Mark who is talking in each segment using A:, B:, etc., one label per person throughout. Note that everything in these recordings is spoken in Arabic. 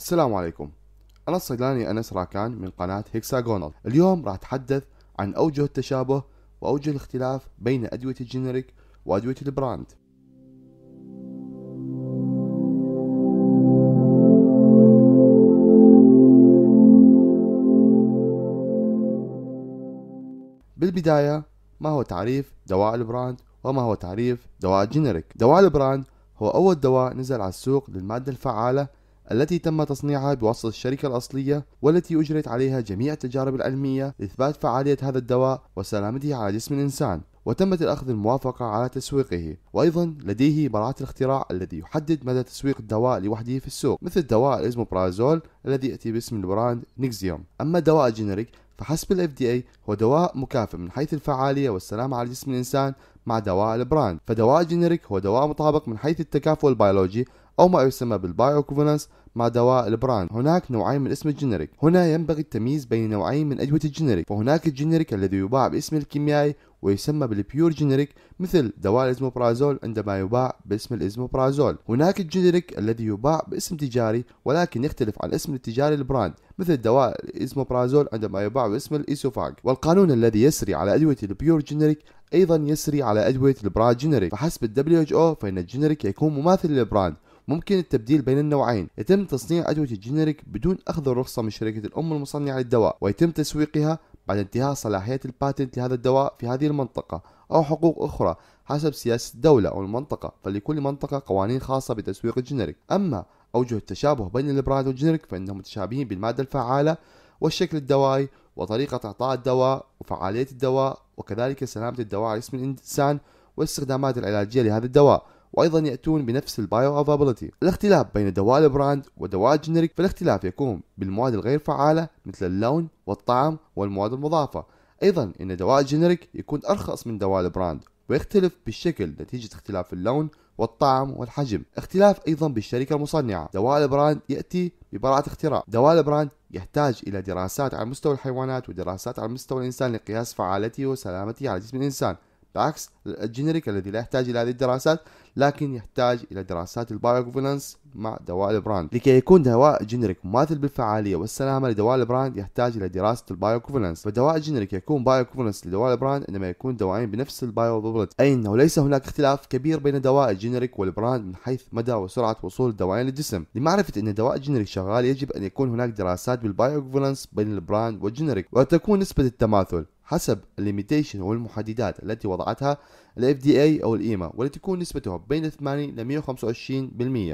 A: السلام عليكم أنا الصيدلاني أنس راكان من قناة هيكساغونال اليوم راح أتحدث عن أوجه التشابه وأوجه الاختلاف بين أدوية الجينيريك وأدوية البراند بالبداية ما هو تعريف دواء البراند وما هو تعريف دواء الجينيريك دواء البراند هو أول دواء نزل على السوق للمادة الفعالة التي تم تصنيعها بواسطة الشركة الأصلية والتي أجريت عليها جميع التجارب العلمية لإثبات فعالية هذا الدواء وسلامته على جسم الإنسان وتمت الأخذ الموافقة على تسويقه وأيضا لديه براءة الاختراع الذي يحدد مدى تسويق الدواء لوحده في السوق مثل دواء الإزموبرازول الذي يأتي باسم البراند نيكزيوم أما دواء الجينيريك فحسب ال FDA هو دواء مكافئ من حيث الفعالية والسلامة على جسم الإنسان مع دواء البراند فدواء الجينيريك هو دواء مطابق من حيث التكافؤ البيولوجي أو ما يسمى بالبايو مع دواء البراند هناك نوعين من اسم الجينيريك هنا ينبغي التمييز بين نوعين من أدوية الجينيريك فهناك الجينيريك الذي يباع باسم الكيميائي ويسمى بالبيور جينيريك مثل دواء الازموبرازول عندما يباع باسم الازموبرازول هناك الجينيريك الذي يباع باسم تجاري ولكن يختلف عن اسم التجاري البراند مثل دواء الازموبرازول عندما يباع باسم الايسوفاج والقانون الذي يسري على ادويه البيور جينيريك ايضا يسري على ادويه البراند جينيريك فحسب اتش او فان الجينيريك يكون مماثل للبراند ممكن التبديل بين النوعين يتم تصنيع أدوية الجينيريك بدون أخذ الرخصة من شركة الأم المصنعة للدواء ويتم تسويقها بعد انتهاء صلاحية الباتنت لهذا الدواء في هذه المنطقة أو حقوق أخرى حسب سياسة الدولة أو المنطقة فلكل منطقة قوانين خاصة بتسويق الجينيريك أما أوجه التشابه بين البراند والجينيريك فإنهم متشابهين بالمادة الفعالة والشكل الدوائي وطريقة إعطاء الدواء وفعالية الدواء وكذلك سلامة الدواء على جسم الإنسان والاستخدامات العلاجية لهذا الدواء وايضا ياتون بنفس البايو افابيلتي الاختلاف بين دواء البراند ودواء الجنريك فالاختلاف يكون بالمواد الغير فعاله مثل اللون والطعم والمواد المضافه ايضا ان دواء الجنريك يكون ارخص من دواء البراند ويختلف بالشكل نتيجة اختلاف اللون والطعم والحجم اختلاف أيضا بالشركة المصنعة دواء البراند يأتي ببراءة اختراع دواء البراند يحتاج إلى دراسات على مستوى الحيوانات ودراسات على مستوى الإنسان لقياس فعالته وسلامته على جسم الإنسان بعكس الجينيريك الذي لا يحتاج إلى هذه الدراسات لكن يحتاج إلى دراسات البايوكوفلنس مع دواء البراند لكي يكون دواء جينيريك مماثل بالفعالية والسلامة لدواء البراند يحتاج إلى دراسة البايوكوفلنس فدواء جينيريك يكون بايوكوفلنس لدواء البراند عندما يكون دواءين بنفس البايوبابيلتي أي أنه ليس هناك اختلاف كبير بين دواء الجينيريك والبراند من حيث مدى وسرعة وصول الدوائين للجسم لمعرفة أن دواء جينيريك شغال يجب أن يكون هناك دراسات بالبايوكوفلنس بين البراند والجينيريك وتكون نسبة التماثل حسب الليميتيشن والمحددات التي وضعتها الـ FDA أو الإيما والتي تكون نسبتها بين 80 إلى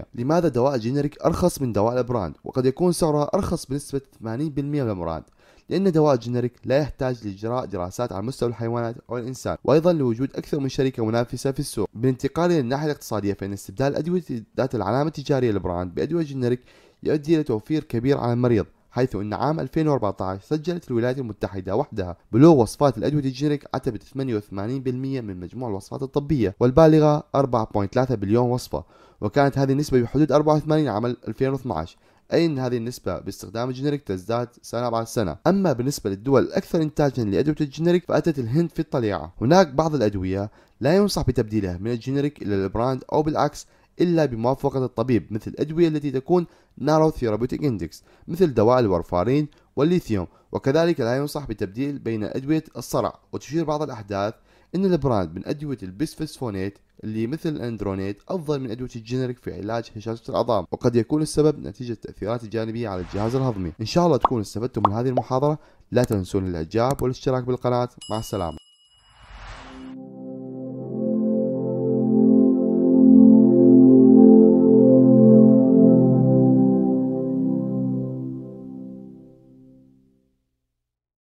A: 125% لماذا دواء جينيريك أرخص من دواء البراند وقد يكون سعرها أرخص بنسبة 80% من البراند لأن دواء جينيريك لا يحتاج لإجراء دراسات على مستوى الحيوانات أو الإنسان وأيضا لوجود أكثر من شركة منافسة في السوق بالانتقال إلى الناحية الاقتصادية فإن استبدال أدوية ذات العلامة التجارية للبراند بأدوية جينيريك يؤدي إلى توفير كبير على المريض حيث أن عام 2014 سجلت الولايات المتحدة وحدها بلوغ وصفات الأدوية الجينيك عتبة 88% من مجموع الوصفات الطبية والبالغة 4.3 بليون وصفة وكانت هذه النسبة بحدود 84 عام 2012 أي أن هذه النسبة باستخدام الجينيريك تزداد سنة بعد سنة أما بالنسبة للدول الأكثر إنتاجا لأدوية الجينيريك فأتت الهند في الطليعة هناك بعض الأدوية لا ينصح بتبديلها من الجينيريك إلى البراند أو بالعكس إلا بموافقة الطبيب مثل الأدوية التي تكون نارو ثيرابيوتيك اندكس مثل دواء الورفارين والليثيوم وكذلك لا ينصح بتبديل بين أدوية الصرع وتشير بعض الأحداث أن البراند من أدوية البيسفسفونيت اللي مثل الاندرونيت أفضل من أدوية الجينيريك في علاج هشاشة العظام وقد يكون السبب نتيجة التأثيرات الجانبية على الجهاز الهضمي إن شاء الله تكونوا استفدتم من هذه المحاضرة لا تنسون الاعجاب والاشتراك بالقناة مع السلامة